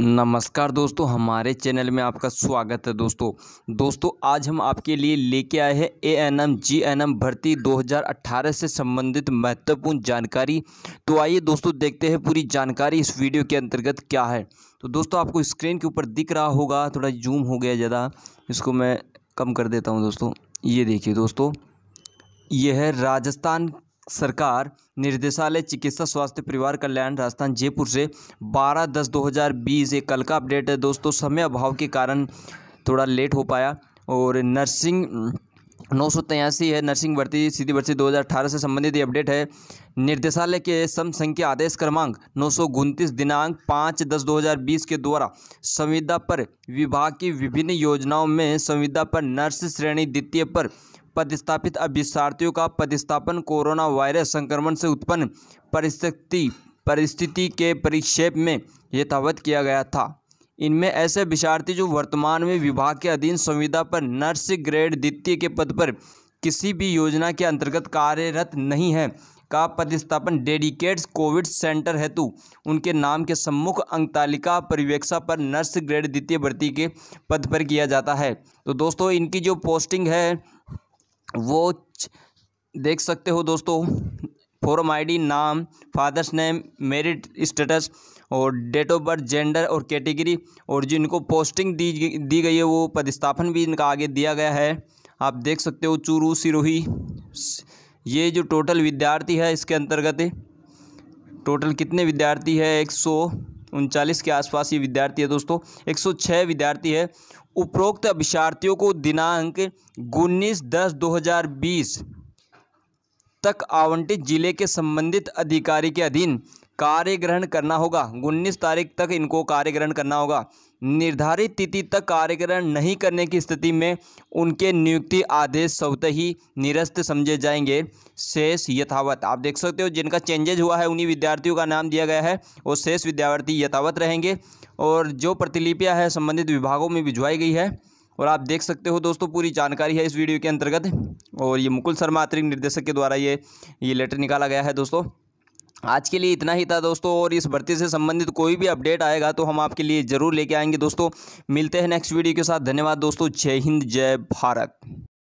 नमस्कार दोस्तों हमारे चैनल में आपका स्वागत है दोस्तों दोस्तों आज हम आपके लिए लेके आए हैं A N M G N M भर्ती 2018 से संबंधित महत्वपूर्ण जानकारी तो आइए दोस्तों देखते हैं पूरी जानकारी इस वीडियो के अंतर्गत क्या है तो दोस्तों आपको स्क्रीन के ऊपर दिख रहा होगा थोड़ा जूम हो गया ज़्यादा इसको मैं कम कर देता हूँ दोस्तों ये देखिए दोस्तों यह है राजस्थान सरकार निर्देशालय चिकित्सा स्वास्थ्य परिवार कल्याण राजस्थान जयपुर से 12 दस 2020 एक कल का अपडेट है दोस्तों समय अभाव के कारण थोड़ा लेट हो पाया और नर्सिंग नौ सौ तिरासी है नर्सिंग भर्ती सीधी भर्ती 2018 से संबंधित अपडेट है निर्देशालय के सम संख्या आदेश क्रमांक नौ सौ दिनांक पाँच दस 2020 के द्वारा संविदा पर विभाग की विभिन्न योजनाओं में संविदा पर नर्स श्रेणी द्वितीय पर पदस्थापित अभ्यर्थियों का पदस्थापन कोरोना वायरस संक्रमण से उत्पन्न परिस्थिति परिस्थिति के परिक्षेप में यथावत किया गया था इनमें ऐसे अभ्यार्थी जो वर्तमान में विभाग के अधीन संविदा पर नर्स ग्रेड द्वितीय के पद पर किसी भी योजना के अंतर्गत कार्यरत नहीं है का पदस्थापन डेडिकेट कोविड सेंटर हेतु उनके नाम के सम्मुख तालिका परिवेक्षा पर नर्स ग्रेड द्वितीय भर्ती के पद पर किया जाता है तो दोस्तों इनकी जो पोस्टिंग है वो देख सकते हो दोस्तों फॉरम आईडी नाम फादर्स नेम मेरिट स्टेटस और डेट ऑफ बर्थ जेंडर और कैटेगरी और जिनको पोस्टिंग दी दी गई है वो पदस्थापन भी इनका आगे दिया गया है आप देख सकते हो चूरू सिरोही ये जो टोटल विद्यार्थी है इसके अंतर्गत टोटल कितने विद्यार्थी है एक सौ उनचालीस के आसपास ये विद्यार्थी है दोस्तों 106 विद्यार्थी है उपरोक्त अभ्यार्थियों को दिनांक उन्नीस दस दो हज़ार बीस तक आवंटित जिले के संबंधित अधिकारी के अधीन कार्य ग्रहण करना होगा उन्नीस तारीख तक इनको कार्य ग्रहण करना होगा निर्धारित तिथि तक कार्यक्रम नहीं करने की स्थिति में उनके नियुक्ति आदेश स्वतः ही निरस्त समझे जाएंगे शेष यथावत आप देख सकते हो जिनका चेंजेज हुआ है उन्हीं विद्यार्थियों का नाम दिया गया है और शेष विद्यार्थी यथावत रहेंगे और जो प्रतिलिपियाँ हैं संबंधित विभागों में भिजवाई गई है और आप देख सकते हो दोस्तों पूरी जानकारी है इस वीडियो के अंतर्गत और ये मुकुल शर्मा अतिरिक्त निर्देशक के द्वारा ये ये लेटर निकाला गया है दोस्तों आज के लिए इतना ही था दोस्तों और इस भर्ती से संबंधित कोई भी अपडेट आएगा तो हम आपके लिए ज़रूर लेके आएंगे दोस्तों मिलते हैं नेक्स्ट वीडियो के साथ धन्यवाद दोस्तों जय हिंद जय भारत